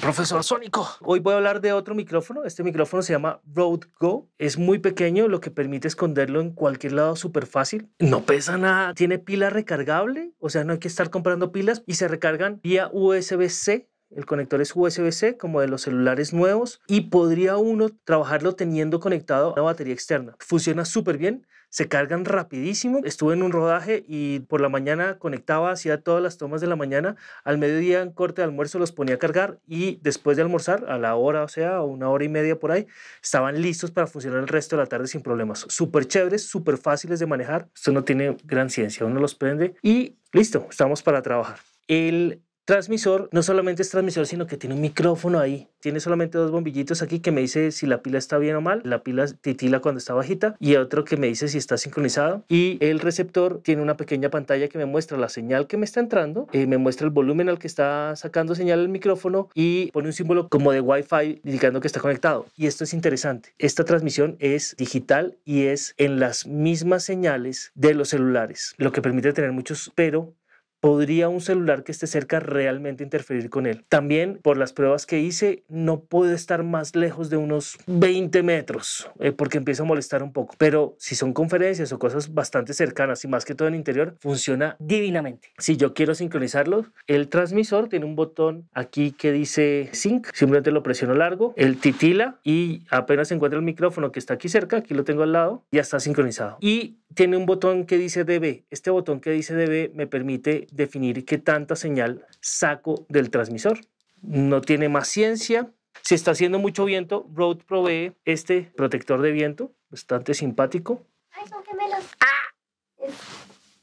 profesor Sónico. Hoy voy a hablar de otro micrófono. Este micrófono se llama Road Go. Es muy pequeño, lo que permite esconderlo en cualquier lado súper fácil. No pesa nada. Tiene pila recargable, o sea, no hay que estar comprando pilas y se recargan vía USB-C. El conector es USB-C como de los celulares nuevos y podría uno trabajarlo teniendo conectado a una batería externa. Funciona súper bien se cargan rapidísimo. Estuve en un rodaje y por la mañana conectaba, hacía todas las tomas de la mañana, al mediodía en corte de almuerzo los ponía a cargar y después de almorzar, a la hora, o sea, una hora y media por ahí, estaban listos para funcionar el resto de la tarde sin problemas. Súper chéveres, súper fáciles de manejar. Esto no tiene gran ciencia, uno los prende y listo, estamos para trabajar. El transmisor no solamente es transmisor, sino que tiene un micrófono ahí. Tiene solamente dos bombillitos aquí que me dice si la pila está bien o mal. La pila titila cuando está bajita y otro que me dice si está sincronizado. Y el receptor tiene una pequeña pantalla que me muestra la señal que me está entrando, eh, me muestra el volumen al que está sacando señal el micrófono y pone un símbolo como de Wi-Fi indicando que está conectado. Y esto es interesante. Esta transmisión es digital y es en las mismas señales de los celulares, lo que permite tener muchos pero ¿Podría un celular que esté cerca realmente interferir con él? También, por las pruebas que hice, no puede estar más lejos de unos 20 metros, eh, porque empieza a molestar un poco. Pero si son conferencias o cosas bastante cercanas y más que todo en interior, funciona divinamente. Si yo quiero sincronizarlos, el transmisor tiene un botón aquí que dice sync, simplemente lo presiono largo, el titila y apenas encuentra el micrófono que está aquí cerca, aquí lo tengo al lado, ya está sincronizado. Y tiene un botón que dice DB. Este botón que dice DB me permite definir qué tanta señal saco del transmisor. No tiene más ciencia. Si está haciendo mucho viento, Rode provee este protector de viento, bastante simpático. Ah.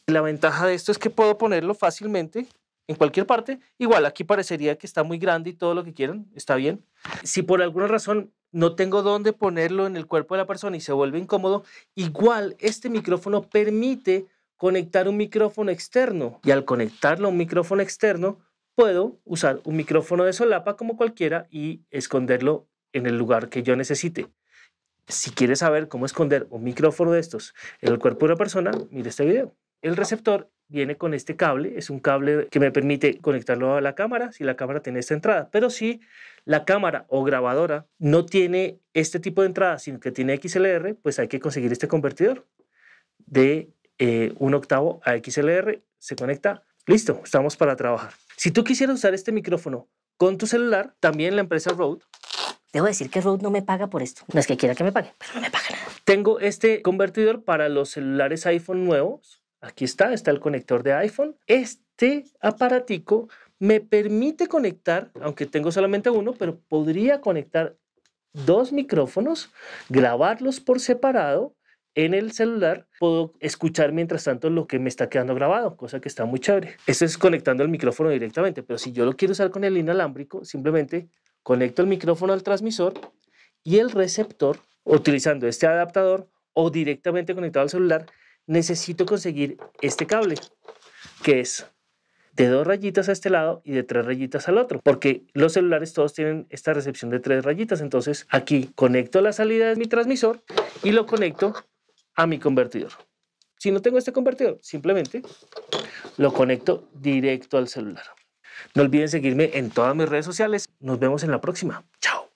La ventaja de esto es que puedo ponerlo fácilmente en cualquier parte. Igual, aquí parecería que está muy grande y todo lo que quieran, está bien. Si por alguna razón no tengo dónde ponerlo en el cuerpo de la persona y se vuelve incómodo, igual este micrófono permite conectar un micrófono externo y al conectarlo a un micrófono externo puedo usar un micrófono de solapa como cualquiera y esconderlo en el lugar que yo necesite. Si quieres saber cómo esconder un micrófono de estos en el cuerpo de una persona, mira este video. El receptor viene con este cable, es un cable que me permite conectarlo a la cámara si la cámara tiene esta entrada, pero si la cámara o grabadora no tiene este tipo de entrada, sino que tiene XLR, pues hay que conseguir este convertidor de eh, un octavo a XLR, se conecta, listo, estamos para trabajar. Si tú quisieras usar este micrófono con tu celular, también la empresa Rode Debo decir que Rode no me paga por esto. No es que quiera que me pague, pero no me paga nada. Tengo este convertidor para los celulares iPhone nuevos. Aquí está, está el conector de iPhone. Este aparatico me permite conectar, aunque tengo solamente uno, pero podría conectar dos micrófonos, grabarlos por separado en el celular, puedo escuchar mientras tanto lo que me está quedando grabado, cosa que está muy chévere. Esto es conectando el micrófono directamente, pero si yo lo quiero usar con el inalámbrico, simplemente conecto el micrófono al transmisor y el receptor, utilizando este adaptador o directamente conectado al celular, necesito conseguir este cable, que es de dos rayitas a este lado y de tres rayitas al otro, porque los celulares todos tienen esta recepción de tres rayitas. Entonces aquí conecto la salida de mi transmisor y lo conecto a mi convertidor. Si no tengo este convertidor, simplemente lo conecto directo al celular. No olviden seguirme en todas mis redes sociales. Nos vemos en la próxima. Chao.